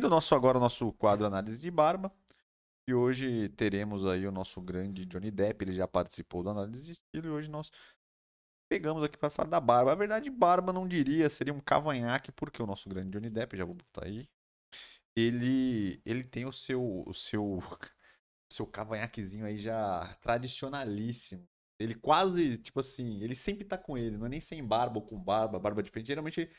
Do nosso agora o nosso quadro análise de barba. E hoje teremos aí o nosso grande Johnny Depp, ele já participou do análise de estilo e hoje nós pegamos aqui para falar da barba. Na verdade, barba não diria, seria um cavanhaque, porque o nosso grande Johnny Depp, já vou botar aí, ele ele tem o seu o seu seu cavanhaquezinho aí já tradicionalíssimo. Ele quase, tipo assim, ele sempre tá com ele, não é nem sem barba ou com barba, barba de frente. Geralmente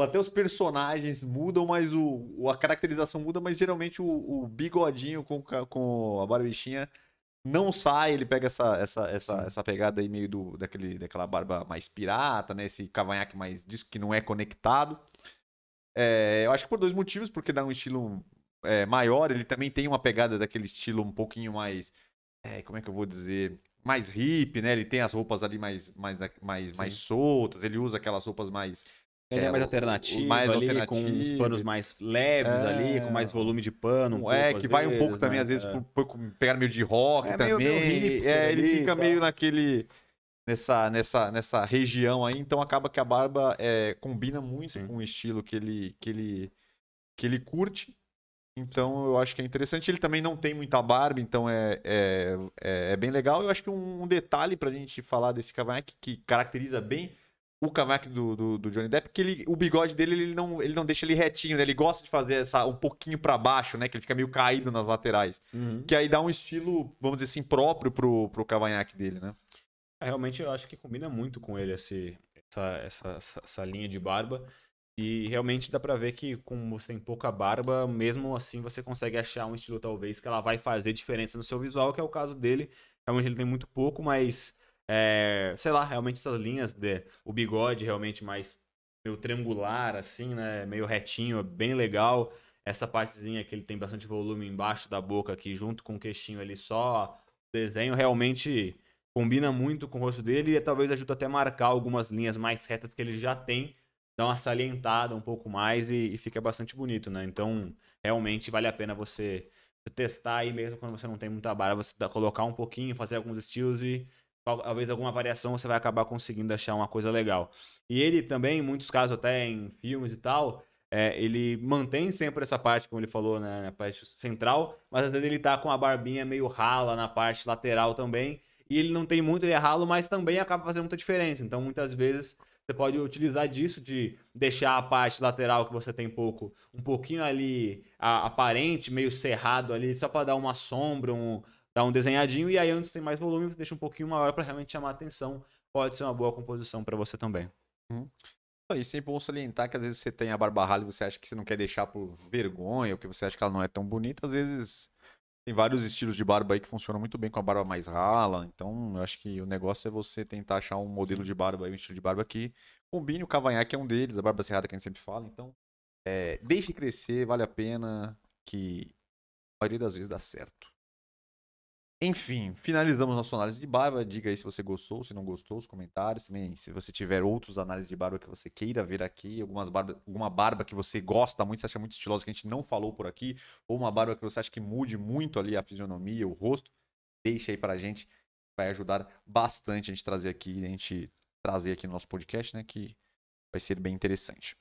até os personagens mudam, mas o, a caracterização muda, mas geralmente o, o bigodinho com, com a barbichinha não sai, ele pega essa, essa, essa, essa pegada aí meio do, daquele, daquela barba mais pirata, né? Esse cavanhaque mais disco que não é conectado. É, eu acho que por dois motivos, porque dá um estilo é, maior, ele também tem uma pegada daquele estilo um pouquinho mais. É, como é que eu vou dizer? Mais hip, né? Ele tem as roupas ali mais, mais, mais, mais soltas, ele usa aquelas roupas mais ele é, é mais alternativo, mais ali, alternativo. com uns panos mais leves é... ali, com mais volume de pano. Um é, pouco, que vai vezes, um pouco né? também, às vezes, é. por, por pegar meio de rock é, também. Meio, meio é, ele fica tá. meio naquele. Nessa, nessa, nessa região aí, então acaba que a barba é, combina muito Sim. com o estilo que ele, que, ele, que ele curte. Então eu acho que é interessante. Ele também não tem muita barba, então é, é, é, é bem legal. Eu acho que um, um detalhe pra gente falar desse cavanhaque que caracteriza bem o Kamak do, do, do, Johnny Depp, que ele, o bigode dele ele não, ele não deixa ele retinho, né? Ele gosta de fazer essa um pouquinho para baixo, né? Que ele fica meio caído nas laterais. Uhum. Que aí dá um estilo, vamos dizer assim, próprio pro, pro cavanhaque dele, né? É, realmente eu acho que combina muito com ele esse, essa, essa, essa linha de barba. E realmente dá pra ver que, como você tem pouca barba, mesmo assim você consegue achar um estilo, talvez, que ela vai fazer diferença no seu visual, que é o caso dele. Realmente ele tem muito pouco, mas é, sei lá, realmente essas linhas de o bigode realmente mais meio triangular assim, né, meio retinho, é bem legal. Essa partezinha que ele tem bastante volume embaixo da boca aqui, junto com o queixinho ali só, o desenho realmente combina muito com o rosto dele e talvez ajude até a marcar algumas linhas mais retas que ele já tem, dá uma salientada um pouco mais e, e fica bastante bonito, né? Então, realmente vale a pena você testar aí mesmo quando você não tem muita barba, você colocar um pouquinho, fazer alguns estilos e talvez alguma variação você vai acabar conseguindo achar uma coisa legal. E ele também, em muitos casos, até em filmes e tal, é, ele mantém sempre essa parte, como ele falou, né, parte central, mas às vezes ele tá com a barbinha meio rala na parte lateral também, e ele não tem muito, ele é ralo, mas também acaba fazendo muita diferença. Então, muitas vezes, você pode utilizar disso, de deixar a parte lateral que você tem pouco, um pouquinho ali a, aparente, meio cerrado ali, só para dar uma sombra, um, dá um desenhadinho e aí onde tem mais volume você deixa um pouquinho maior para realmente chamar a atenção. Pode ser uma boa composição para você também. Hum. é sempre bom salientar que às vezes você tem a Barba rala e você acha que você não quer deixar por vergonha, ou que você acha que ela não é tão bonita. Às vezes tem vários estilos de barba aí que funcionam muito bem com a barba mais rala. Então eu acho que o negócio é você tentar achar um modelo de barba aí, um estilo de barba que combine. O cavanhaque é um deles, a barba cerrada que a gente sempre fala. Então é, deixe crescer, vale a pena, que a maioria das vezes dá certo. Enfim, finalizamos nossa análise de barba. Diga aí se você gostou, se não gostou, os comentários. Também, se você tiver outros análises de barba que você queira ver aqui, algumas barba, alguma barba que você gosta muito, você acha muito estilosa, que a gente não falou por aqui, ou uma barba que você acha que mude muito ali a fisionomia, o rosto, deixa aí pra gente. Vai ajudar bastante a gente trazer aqui, a gente trazer aqui no nosso podcast, né? Que vai ser bem interessante.